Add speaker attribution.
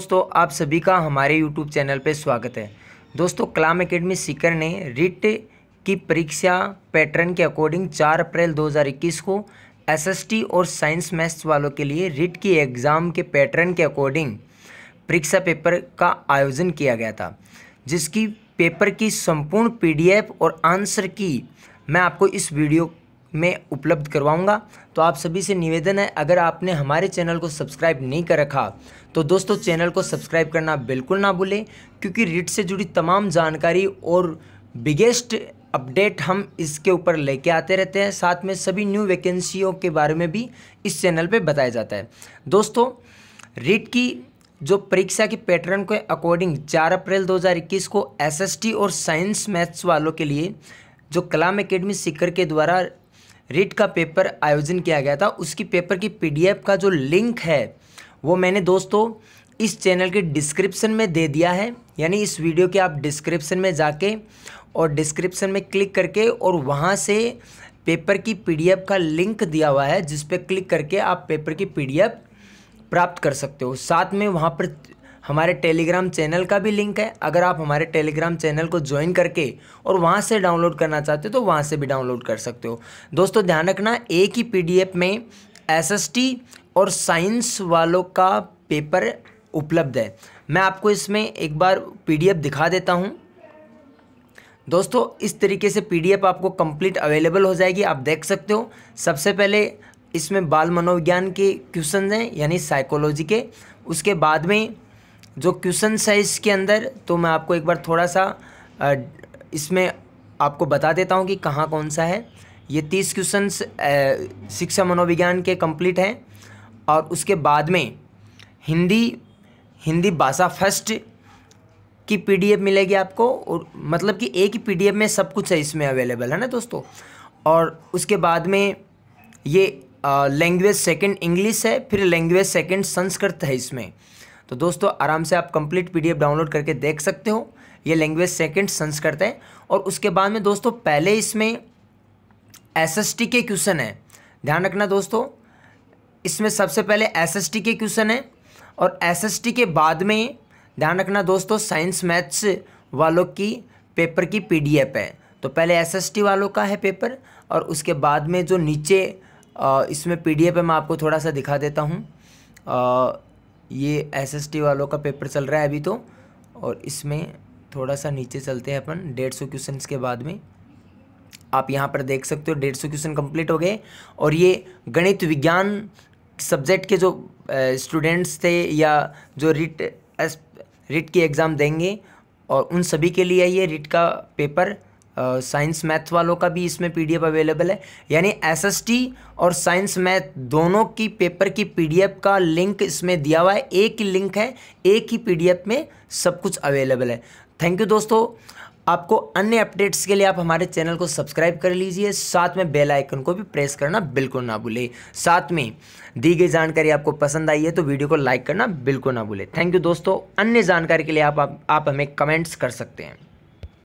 Speaker 1: दोस्तों आप सभी का हमारे YouTube चैनल पर स्वागत है दोस्तों कलाम एकेडमी सीकर ने रिट की परीक्षा पैटर्न के अकॉर्डिंग 4 अप्रैल 2021 को एसएसटी और साइंस मैथ्स वालों के लिए रिट की एग्ज़ाम के पैटर्न के अकॉर्डिंग परीक्षा पेपर का आयोजन किया गया था जिसकी पेपर की संपूर्ण पीडीएफ और आंसर की मैं आपको इस वीडियो में उपलब्ध करवाऊंगा तो आप सभी से निवेदन है अगर आपने हमारे चैनल को सब्सक्राइब नहीं कर रखा तो दोस्तों चैनल को सब्सक्राइब करना बिल्कुल ना भूलें क्योंकि रिट से जुड़ी तमाम जानकारी और बिगेस्ट अपडेट हम इसके ऊपर लेके आते रहते हैं साथ में सभी न्यू वैकेंसियों के बारे में भी इस चैनल पर बताया जाता है दोस्तों रिट की जो परीक्षा के पैटर्न के अकॉर्डिंग 4 अप्रैल 2021 को एसएसटी और साइंस मैथ्स वालों के लिए जो कलाम एकेडमी सीकर के द्वारा रिट का पेपर आयोजन किया गया था उसकी पेपर की पीडीएफ का जो लिंक है वो मैंने दोस्तों इस चैनल के डिस्क्रिप्शन में दे दिया है यानी इस वीडियो के आप डिस्क्रिप्शन में जाके और डिस्क्रिप्शन में क्लिक करके और वहाँ से पेपर की पीडीएफ का लिंक दिया हुआ है जिस पर क्लिक करके आप पेपर की पीडीएफ प्राप्त कर सकते हो साथ में वहाँ पर हमारे टेलीग्राम चैनल का भी लिंक है अगर आप हमारे टेलीग्राम चैनल को ज्वाइन करके और वहाँ से डाउनलोड करना चाहते हो तो वहाँ से भी डाउनलोड कर सकते हो दोस्तों ध्यान रखना एक ही पी में एस और साइंस वालों का पेपर उपलब्ध है मैं आपको इसमें एक बार पी दिखा देता हूँ दोस्तों इस तरीके से पीडीएफ आपको कंप्लीट अवेलेबल हो जाएगी आप देख सकते हो सबसे पहले इसमें बाल मनोविज्ञान के क्वेश्चन हैं यानी साइकोलॉजी के उसके बाद में जो क्वेश्चन है इसके अंदर तो मैं आपको एक बार थोड़ा सा इसमें आपको बता देता हूँ कि कहाँ कौन सा है ये तीस क्वेश्चन शिक्षा मनोविज्ञान के कंप्लीट हैं और उसके बाद में हिंदी हिंदी भाषा फर्स्ट की पीडीएफ मिलेगी आपको और मतलब कि एक ही पीडीएफ में सब कुछ है इसमें अवेलेबल है ना दोस्तों और उसके बाद में ये लैंग्वेज सेकंड इंग्लिश है फिर लैंग्वेज सेकंड संस्कृत है इसमें तो दोस्तों आराम से आप कंप्लीट पीडीएफ डाउनलोड करके देख सकते हो ये लैंग्वेज सेकंड संस्कृत है और उसके बाद में दोस्तों पहले इसमें एसएसटी के क्वेश्चन है ध्यान रखना दोस्तों इसमें सबसे पहले एसएसटी के क्वेश्चन है और एसएसटी के बाद में ध्यान रखना दोस्तों साइंस मैथ्स वालों की पेपर की एफ है तो पहले टी वालों का है पेपर और उसके बाद में जो नीचे इसमें एफ है मैं आपको थोड़ा सा दिखा देता हूँ ये एसएसटी वालों का पेपर चल रहा है अभी तो और इसमें थोड़ा सा नीचे चलते हैं अपन डेढ़ सौ क्वेश्चन के बाद में आप यहाँ पर देख सकते हो डेढ़ सौ क्वेश्चन कम्प्लीट हो गए और ये गणित विज्ञान सब्जेक्ट के जो स्टूडेंट्स थे या जो रिट एस रिट की एग्ज़ाम देंगे और उन सभी के लिए ये रिट का पेपर साइंस मैथ वालों का भी इसमें पीडीएफ अवेलेबल है यानी एसएसटी और साइंस मैथ दोनों की पेपर की पीडीएफ का लिंक इसमें दिया हुआ है एक ही लिंक है एक ही पीडीएफ में सब कुछ अवेलेबल है थैंक यू दोस्तों आपको अन्य अपडेट्स के लिए आप हमारे चैनल को सब्सक्राइब कर लीजिए साथ में बेल आइकन को भी प्रेस करना बिल्कुल ना भूलें साथ में दी गई जानकारी आपको पसंद आई है तो वीडियो को लाइक करना बिल्कुल ना भूलें थैंक यू दोस्तों अन्य जानकारी के लिए आप, आप हमें कमेंट्स कर सकते हैं